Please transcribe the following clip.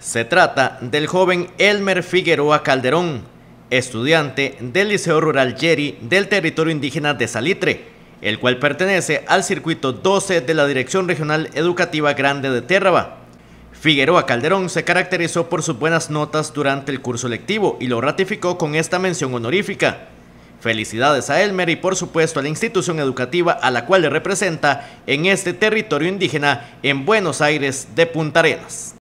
Se trata del joven Elmer Figueroa Calderón, estudiante del Liceo Rural Yeri del territorio indígena de Salitre, el cual pertenece al circuito 12 de la Dirección Regional Educativa Grande de Terraba. Figueroa Calderón se caracterizó por sus buenas notas durante el curso lectivo y lo ratificó con esta mención honorífica. Felicidades a Elmer y por supuesto a la institución educativa a la cual le representa en este territorio indígena en Buenos Aires de Punta Arenas.